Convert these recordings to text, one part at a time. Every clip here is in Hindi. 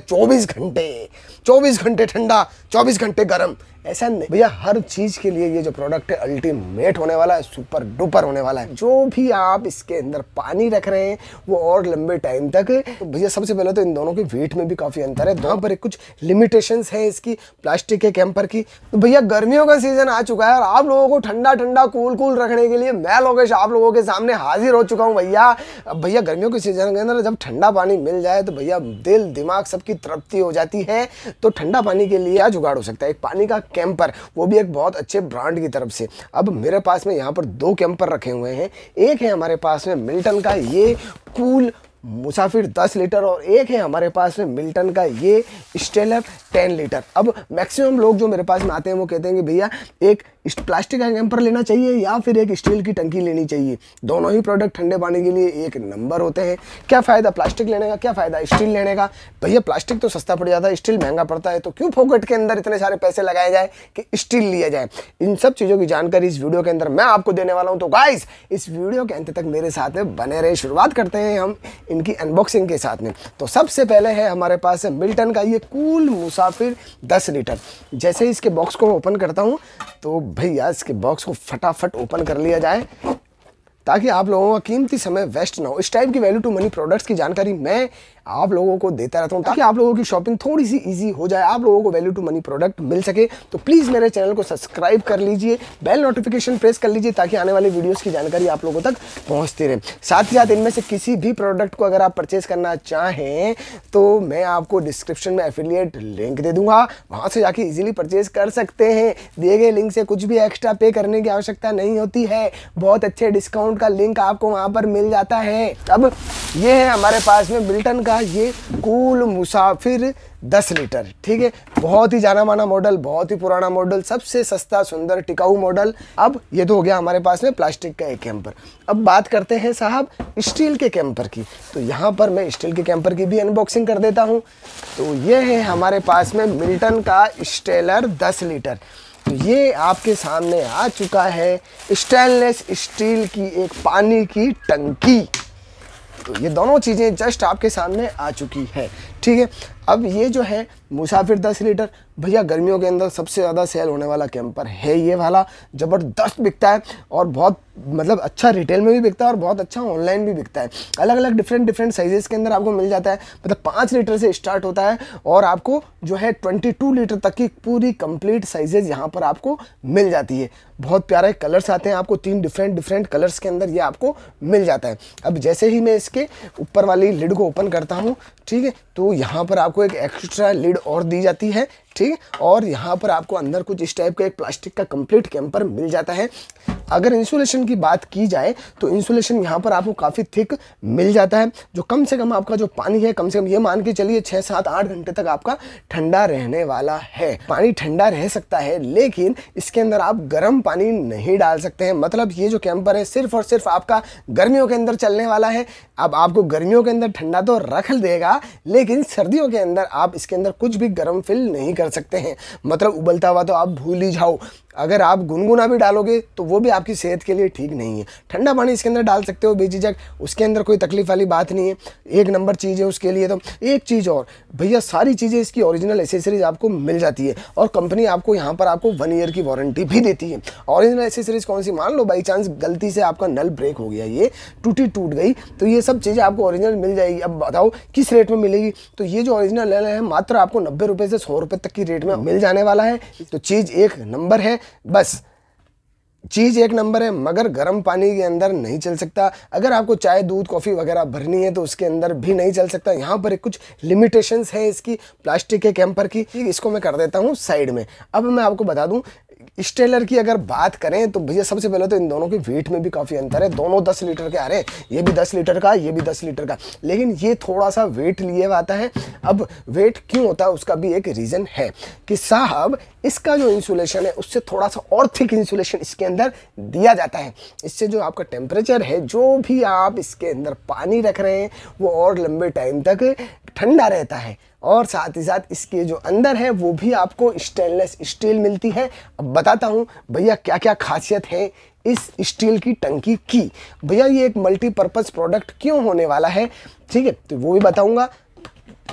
चौबीस घंटे चौबीस घंटे ठंडा चौबीस घंटे गर्म ऐसा नहीं भैया हर चीज़ के लिए ये जो प्रोडक्ट है अल्टीमेट होने वाला है सुपर डुपर होने वाला है जो भी आप इसके अंदर पानी रख रहे हैं वो और लंबे टाइम तक तो भैया सबसे पहले तो इन दोनों के वेट में भी काफ़ी अंतर है दोनों पर कुछ लिमिटेशंस है इसकी प्लास्टिक के कैंपर की तो भैया गर्मियों का सीज़न आ चुका है और आप लोगों को ठंडा ठंडा कूल कूल रखने के लिए मैं लोकेश आप लोगों के सामने हाजिर हो चुका हूँ भैया भैया गर्मियों के सीज़न के अंदर जब ठंडा पानी मिल जाए तो भैया दिल दिमाग सब आपकी तृप्ति हो जाती है तो ठंडा पानी के लिए आज जुगाड़ हो सकता है एक पानी का कैंपर वो भी एक बहुत अच्छे ब्रांड की तरफ से अब मेरे पास में यहाँ पर दो कैंपर रखे हुए हैं एक है हमारे पास में मिल्टन का ये कूल मुसाफिर 10 लीटर और एक है हमारे पास में मिल्टन का ये स्टेलर 10 लीटर अब मैक्सिमम लोग जो मेरे पास में आते हैं वो कहते हैं कि भैया एक प्लास्टिक कैम्पर लेना चाहिए या फिर एक स्टील की टंकी लेनी चाहिए दोनों ही प्रोडक्ट ठंडे पानी के लिए एक नंबर होते हैं क्या फ़ायदा प्लास्टिक लेने का क्या फ़ायदा स्टील लेने का भैया प्लास्टिक तो सस्ता पड़ जाता है स्टील महंगा पड़ता है तो क्यों फोकट के अंदर इतने सारे पैसे लगाए जाए कि स्टील लिया जाए इन सब चीज़ों की जानकारी इस वीडियो के अंदर मैं आपको देने वाला हूँ तो गाइस इस वीडियो के अंत तक मेरे साथ बने रहे शुरुआत करते हैं हम इनकी अनबॉक्सिंग के साथ में तो सबसे पहले है हमारे पास मिल्टन का ये कूल मुसाफिर दस लीटर जैसे इसके बॉक्स को ओपन करता हूँ तो भैया इसके बॉक्स को फटाफट ओपन कर लिया जाए ताकि आप लोगों का कीमती समय वेस्ट ना हो इस टाइप की वैल्यू टू मनी प्रोडक्ट्स की जानकारी मैं आप लोगों को देता रहता हूँ ताकि आप लोगों की शॉपिंग थोड़ी सी इजी हो जाए आप लोगों को वैल्यू टू मनी प्रोडक्ट मिल सके तो प्लीज़ मेरे चैनल को सब्सक्राइब कर लीजिए बेल नोटिफिकेशन प्रेस कर लीजिए ताकि आने वाले वीडियोज की जानकारी आप लोगों तक पहुँचती रहे साथ ही साथ इनमें से किसी भी प्रोडक्ट को अगर आप परचेज करना चाहें तो मैं आपको डिस्क्रिप्शन में एफिलिएट लिंक दे दूँगा वहाँ से जाके ईजिली परचेज कर सकते हैं दिए गए लिंक से कुछ भी एक्स्ट्रा पे करने की आवश्यकता नहीं होती है बहुत अच्छे डिस्काउंट अकाउंट का लिंक आपको वहाँ पर मिल जाता है अब ये है हमारे पास में बिल्टन का ये कूल मुसाफिर दस लीटर ठीक है बहुत ही जाना माना मॉडल बहुत ही पुराना मॉडल सबसे सस्ता सुंदर टिकाऊ मॉडल अब ये तो हो गया हमारे पास में प्लास्टिक का एक कैंपर अब बात करते हैं साहब स्टील के कैंपर की तो यहाँ पर मैं स्टील के कैंपर की भी अनबॉक्सिंग कर देता हूँ तो ये है हमारे पास में मिल्टन का स्टेलर दस लीटर तो ये आपके सामने आ चुका है स्टेनलेस स्टील की एक पानी की टंकी तो ये दोनों चीज़ें जस्ट आपके सामने आ चुकी है ठीक है अब ये जो है मुसाफिर दस लीटर भैया गर्मियों के अंदर सबसे ज़्यादा सेल होने वाला कैंपर है ये वाला ज़बरदस्त बिकता है और बहुत मतलब अच्छा रिटेल में भी बिकता है और बहुत अच्छा ऑनलाइन भी बिकता है अलग अलग डिफरेंट डिफरेंट साइजेस के अंदर आपको मिल जाता है मतलब पाँच लीटर से स्टार्ट होता है और आपको जो है ट्वेंटी टू लीटर तक की पूरी कंप्लीट साइजेज यहाँ पर आपको मिल जाती है बहुत प्यारे कलर्स आते हैं आपको तीन डिफरेंट डिफरेंट कलर्स के अंदर ये आपको मिल जाता है अब जैसे ही मैं इसके ऊपर वाली लिड को ओपन करता हूँ ठीक है तो यहाँ पर आपको एक एक्स्ट्रा लीड और दी जाती है ठीक और यहाँ पर आपको अंदर कुछ इस टाइप का एक प्लास्टिक का कंप्लीट कैंपर मिल जाता है अगर इंसुलेशन की बात की जाए तो इंसुलेशन यहाँ पर आपको काफ़ी थिक मिल जाता है जो कम से कम आपका जो पानी है कम से कम ये मान के चलिए छः सात आठ घंटे तक आपका ठंडा रहने वाला है पानी ठंडा रह सकता है लेकिन इसके अंदर आप गर्म पानी नहीं डाल सकते हैं मतलब ये जो कैंपर है सिर्फ और सिर्फ आपका गर्मियों के अंदर चलने वाला है अब आपको गर्मियों के अंदर ठंडा तो रख देगा लेकिन सर्दियों के अंदर आप इसके अंदर कुछ भी गर्म फील नहीं कर कर सकते हैं मतलब उबलता हुआ तो आप भूल ही जाओ अगर आप गुनगुना भी डालोगे तो वो भी आपकी सेहत के लिए ठीक नहीं है ठंडा पानी इसके अंदर डाल सकते हो बेझिझक उसके अंदर कोई तकलीफ वाली बात नहीं है एक नंबर चीज़ है उसके लिए तो एक चीज़ और भैया सारी चीज़ें इसकी ओरिजिनल एसेसरीज आपको मिल जाती है और कंपनी आपको यहाँ पर आपको वन ईयर की वारंटी भी देती है ऑरिजिनल एसेसरीज कौन सी मान लो बाई चांस गलती से आपका नल ब्रेक हो गया ये टूटी टूट गई तो ये सब चीज़ें आपको ऑरिजिनल मिल जाएगी अब बताओ किस रेट में मिलेगी तो ये जो ऑरिजिनल नल है मात्र आपको नब्बे रुपये से सौ रुपये तक की रेट में मिल जाने वाला है तो चीज़ एक नंबर है बस चीज़ एक नंबर है मगर गर्म पानी के अंदर नहीं चल सकता अगर आपको चाय दूध कॉफ़ी वगैरह भरनी है तो उसके अंदर भी नहीं चल सकता यहाँ पर कुछ लिमिटेशंस है इसकी प्लास्टिक के कैंपर की इसको मैं कर देता हूँ साइड में अब मैं आपको बता दूँ स्टेलर की अगर बात करें तो भैया सबसे पहले तो इन दोनों के वेट में भी काफ़ी अंतर है दोनों दस लीटर के आ रहे हैं ये भी दस लीटर का ये भी दस लीटर का लेकिन ये थोड़ा सा वेट लिए आता है अब वेट क्यों होता है उसका भी एक रीज़न है कि साहब इसका जो इंसुलेशन है उससे थोड़ा सा और थिक इंसुलेशन इसके अंदर दिया जाता है इससे जो आपका टेम्परेचर है जो भी आप इसके अंदर पानी रख रहे हैं वो और लंबे टाइम तक ठंडा रहता है और साथ ही साथ इसके जो अंदर है वो भी आपको स्टेनलेस स्टील मिलती है अब बताता हूँ भैया क्या क्या खासियत है इस स्टील की टंकी की भैया ये एक मल्टीपर्पज़ प्रोडक्ट क्यों होने वाला है ठीक है तो वो भी बताऊँगा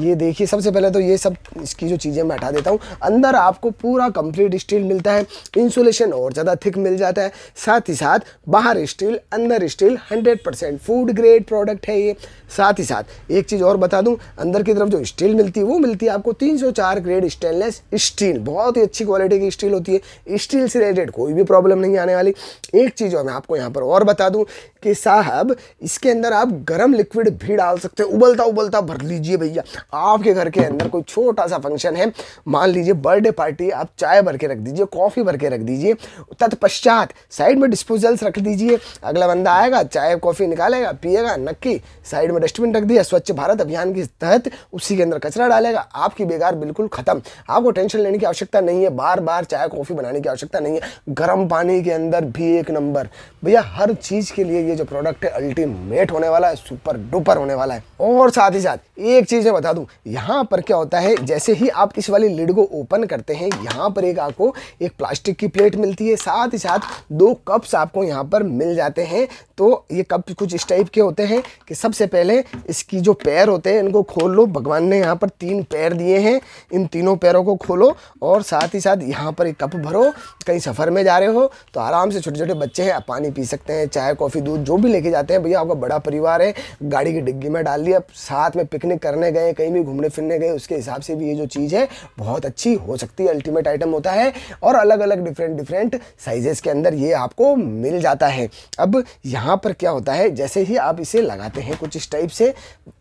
ये देखिए सबसे पहले तो ये सब इसकी जो चीज़ें मैं हटा देता हूँ अंदर आपको पूरा कंप्लीट स्टील मिलता है इंसुलेशन और ज़्यादा थिक मिल जाता है साथ ही साथ बाहर स्टील अंदर स्टील 100% फूड ग्रेड प्रोडक्ट है ये साथ ही साथ एक चीज़ और बता दूँ अंदर की तरफ जो स्टील मिलती है वो मिलती है आपको तीन ग्रेड स्टेनलेस स्टील बहुत ही अच्छी क्वालिटी की स्टील होती है स्टील से रिलेटेड कोई भी प्रॉब्लम नहीं आने वाली एक चीज़ और मैं आपको यहाँ पर और बता दूँ कि साहब इसके अंदर आप गर्म लिक्विड भी डाल सकते हो उबलता उबलता भर लीजिए भैया आपके घर के अंदर कोई छोटा सा फंक्शन है मान लीजिए बर्थडे पार्टी आप चाय भर के रख दीजिए कॉफ़ी भर के रख दीजिए तत्पश्चात साइड में डिस्पोजल्स रख दीजिए अगला बंदा आएगा चाय कॉफ़ी निकालेगा पिएगा नक्की साइड में डस्टबिन रख दिया स्वच्छ भारत अभियान के तहत उसी के अंदर कचरा डालेगा आपकी बेकार बिल्कुल ख़त्म आपको टेंशन लेने की आवश्यकता नहीं है बार बार चाय कॉफ़ी बनाने की आवश्यकता नहीं है गर्म पानी के अंदर भी एक नंबर भैया हर चीज़ के लिए ये जो प्रोडक्ट है अल्टीमेट होने वाला है सुपर डुपर होने वाला है और साथ ही साथ एक चीज़ है बता दूं यहाँ पर क्या होता है जैसे ही आप इस वाली लिड को ओपन करते हैं यहाँ पर एक आपको एक प्लास्टिक की प्लेट मिलती है साथ ही साथ दो कप्स आपको यहाँ पर मिल जाते हैं तो ये कप कुछ इस टाइप के होते हैं कि सबसे पहले इसकी जो पैर होते हैं इनको खोल लो भगवान ने यहाँ पर तीन पैर दिए हैं इन तीनों पैरों को खोलो और साथ ही साथ यहाँ पर एक कप भरो कहीं सफ़र में जा रहे हो तो आराम से छोटे छोटे बच्चे हैं आप पानी पी सकते हैं चाय कॉफ़ी दूध जो भी लेके जाते हैं भैया आपका बड़ा परिवार है गाड़ी की डिग्गी में डाल लिया साथ में पिकनिक करने गए कहीं भी घूमने फिरने गए उसके हिसाब से भी ये जो चीज़ है बहुत अच्छी हो सकती है अल्टीमेट आइटम होता है और अलग अलग डिफरेंट डिफरेंट साइजेस के अंदर ये आपको मिल जाता है अब यहाँ यहाँ पर क्या होता है जैसे ही आप इसे लगाते हैं कुछ इस टाइप से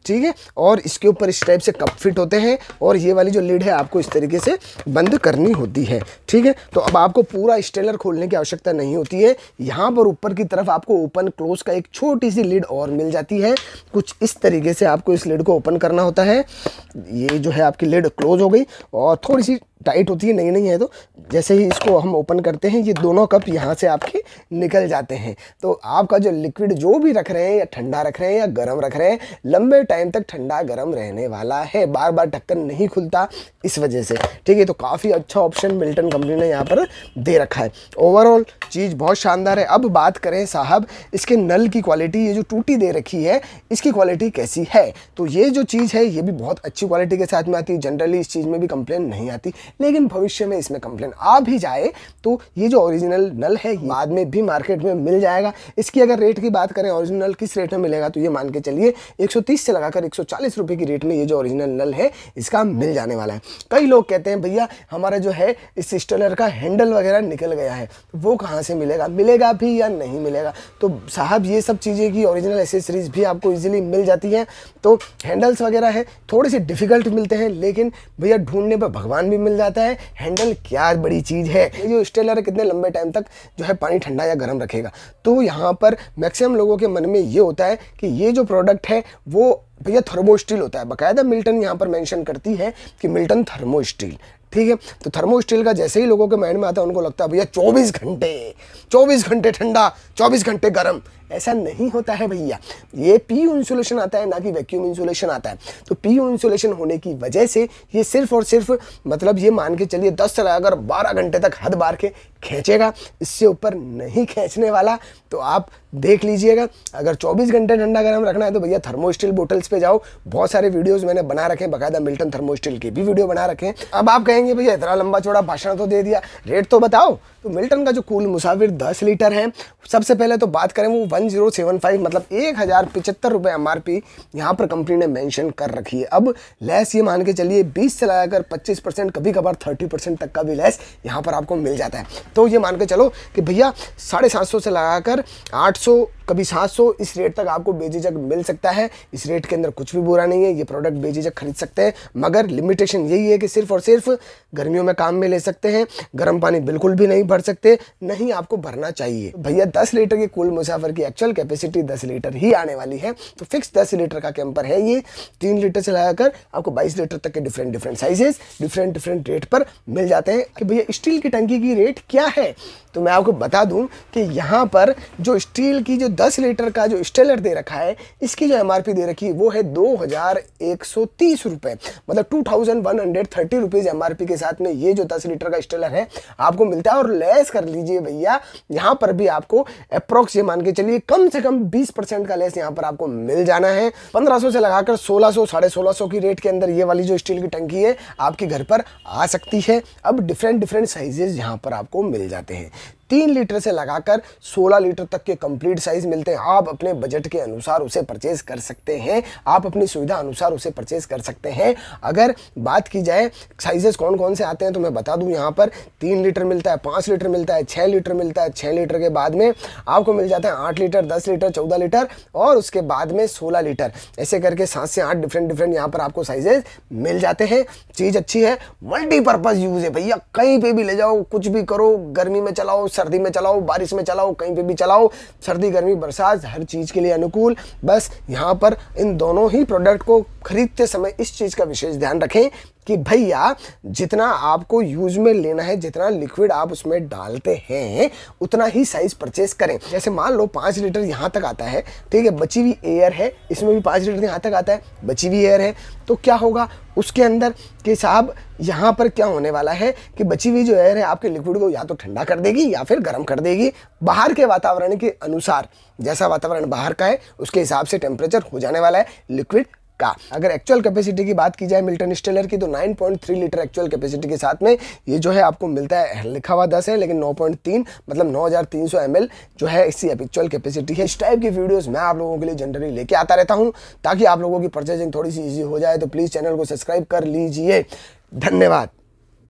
ठीक है और इसके ऊपर इस टाइप से कप फिट होते हैं और ये वाली जो लीड है आपको इस तरीके से बंद करनी होती है ठीक है तो अब आपको पूरा स्टेलर खोलने की आवश्यकता नहीं होती है यहाँ पर ऊपर की तरफ आपको ओपन क्लोज का एक छोटी सी लीड और मिल जाती है कुछ इस तरीके से आपको इस लीड को ओपन करना होता है ये जो है आपकी लीड क्लोज हो गई और थोड़ी सी टाइट होती है नहीं नहीं है तो जैसे ही इसको हम ओपन करते हैं ये दोनों कप यहाँ से आपके निकल जाते हैं तो आपका जो लिक्विड जो भी रख रहे हैं या ठंडा रख रहे हैं या गर्म रख रहे हैं लंबे टाइम तक ठंडा गर्म रहने वाला है बार बार ढक्कन नहीं खुलता इस वजह से ठीक है तो काफ़ी अच्छा ऑप्शन मिल्टन कंपनी ने यहाँ पर दे रखा है ओवरऑल चीज़ बहुत शानदार है अब बात करें साहब इसके नल की क्वालिटी ये जो टूटी दे रखी है इसकी क्वालिटी कैसी है तो ये जो चीज़ है ये भी बहुत अच्छी क्वालिटी के साथ में आती है जनरली इस चीज़ में भी कंप्लेन नहीं आती लेकिन भविष्य में इसमें कंप्लेन आ भी जाए तो ये जो ओरिजिनल नल है बाद में भी मार्केट में मिल जाएगा इसकी अगर रेट की बात करें ओरिजिनल किस रेट में मिलेगा तो ये मान के चलिए 130 से लगाकर 140 रुपए की रेट में ये जो ओरिजिनल नल है इसका मिल जाने वाला है कई लोग कहते हैं भैया हमारा जो है इस स्टेलर का हैंडल वगैरह निकल गया है तो वो कहाँ से मिलेगा मिलेगा भी या नहीं मिलेगा तो साहब ये सब चीज़ें की ओरिजिनल एसेसरीज भी आपको ईजिली मिल जाती हैं तो हैंडल्स वगैरह है थोड़े से डिफ़िकल्ट मिलते हैं लेकिन भैया ढूंढने पर भगवान भी मिल जाता है हैंडल क्या बड़ी चीज़ है ये जो स्टेलर कितने लंबे टाइम तक जो है पानी ठंडा या गर्म रखेगा तो यहाँ पर मैक्सिमम लोगों के मन में ये होता है कि ये जो प्रोडक्ट है वो भैया थर्मो स्टील होता है बकायदा मिल्टन यहाँ पर मैंशन करती है कि मिल्टन थर्मो स्टील ठीक है तो थर्मो स्टील का जैसे ही लोगों के माइंड में आता है उनको लगता है भैया 24 घंटे 24 घंटे ठंडा 24 घंटे गर्म ऐसा नहीं होता है भैया ये पी इंसुलेशन आता है ना कि वैक्यूम इंसुलेशन आता है तो पी इंसुलेशन होने की वजह से ये सिर्फ और सिर्फ मतलब ये मान के चलिए दस से अगर बारह घंटे तक हद बार के खींचेगा इससे ऊपर नहीं खींचने वाला तो आप देख लीजिएगा अगर 24 घंटे ठंडा गर्म रखना है तो भैया थर्मो स्टील बोटल्स पे जाओ बहुत सारे वीडियोस मैंने बना रखे हैं बकायदा मिल्टन थर्मो स्टील भी वीडियो बना रखे हैं अब आप कहेंगे भैया इतना लंबा चौड़ा भाषण तो दे दिया रेट तो बताओ तो मिल्टन का जो कूल मुसाविर दस लीटर है सबसे पहले तो बात करें वो वन जीरो सेवन फाइव मतलब एक हज़ार पिचहत्तर रुपये एम आर पी यहाँ पर कंपनी ने मैंशन कर रखी है अब लेस ये मान के चलिए बीस से लगाकर पच्चीस परसेंट कभी कभार थर्टी परसेंट तक का भी लेस यहाँ पर आपको मिल जाता है तो ये मान के चलो कि भैया साढ़े सात सौ से लगाकर आठ 800 कभी 700 इस रेट तक आपको बेझिझक मिल सकता है इस रेट के अंदर कुछ भी बुरा नहीं है ये प्रोडक्ट बेझिझक खरीद सकते हैं मगर लिमिटेशन यही है कि सिर्फ और सिर्फ गर्मियों में काम में ले सकते हैं गर्म पानी बिल्कुल भी नहीं भर सकते नहीं आपको भरना चाहिए तो भैया दस लीटर के कुल मुसाफर की एक्चुअल कैपेसिटी दस लीटर ही आने वाली है तो फिक्स दस लीटर का कैंपर है ये तीन लीटर से लगाकर आपको बाईस लीटर तक के different different sizes different different rate पर मिल जाते हैं कि भैया स्टील की टंकी की रेट क्या है तो मैं आपको बता दूं कि यहाँ पर जो स्टील स्टील की जो 10 लीटर का जो स्टेलर दे रखा है इसकी जो एमआरपी दे रखी है वो है दो हज़ार एक सौ तीस रुपए मतलब two thousand one hundred thirty rupees M के साथ में ये जो 10 लीटर का स्टेलर है आपको मिलता है और लेस कर लीजिए भैया यहाँ पर भी आपको अप्रोक्स ये मान के चलिए कम से कम बीस परसेंट का लेस यहाँ पर आपको मिल जाना है पंद्रह सौ से लगाकर सोलह सौ साढ़े सोलह सौ की रेट के अंदर ये वाली जो स्टील की टंकी है आपके घर पर आ सकती है अब डिफरेंट डिफरेंट साइजेस यहाँ पर आपको मिल जाते हैं तीन लीटर से लगाकर सोलह लीटर तक के कंप्लीट साइज मिलते हैं आप अपने बजट के अनुसार उसे परचेज कर सकते हैं आप अपनी सुविधा अनुसार उसे परचेज कर सकते हैं अगर बात की जाए साइजेस कौन कौन से आते हैं तो मैं बता दूं यहाँ पर तीन लीटर मिलता है पाँच लीटर मिलता है छः लीटर मिलता है छः लीटर के बाद में आपको मिल जाता है आठ लीटर दस लीटर चौदह लीटर और उसके बाद में सोलह लीटर ऐसे करके सात से आठ डिफरेंट डिफरेंट यहाँ पर आपको साइजेस मिल जाते हैं चीज़ अच्छी है मल्टीपर्पज़ यूज़ है भैया कहीं पर भी ले जाओ कुछ भी करो गर्मी में चलाओ सर्दी में चलाओ बारिश में चलाओ कहीं पे भी चलाओ सर्दी गर्मी बरसात हर चीज़ के लिए अनुकूल बस यहाँ पर इन दोनों ही प्रोडक्ट को खरीदते समय इस चीज़ का विशेष ध्यान रखें कि भैया जितना आपको यूज में लेना है जितना लिक्विड आप उसमें डालते हैं उतना ही साइज परचेस करें जैसे मान लो पाँच लीटर यहाँ तक आता है ठीक है बची हुई एयर है इसमें भी पाँच लीटर यहाँ तक आता है बची हुई एयर है तो क्या होगा उसके अंदर के साहब यहाँ पर क्या होने वाला है कि बची हुई जो एयर है आपके लिक्विड को या तो ठंडा कर देगी या फिर गर्म कर देगी बाहर के वातावरण के अनुसार जैसा वातावरण बाहर का है उसके हिसाब से टेम्परेचर हो जाने वाला है लिक्विड का अगर एक्चुअल कैपेसिटी की बात की जाए मिल्टन स्टेलर की तो 9.3 लीटर एक्चुअल कैपेसिटी के साथ में ये जो है आपको मिलता है लिखा हुआ दस है लेकिन 9.3 मतलब 9,300 ml जो है इसकी एक्चुअल कैपेसिटी है इस टाइप की वीडियोस मैं आप लोगों के लिए जनरली लेके आता रहता हूँ ताकि आप लोगों की परचेजिंग थोड़ी सी ईजी हो जाए तो प्लीज़ चैनल को सब्सक्राइब कर लीजिए धन्यवाद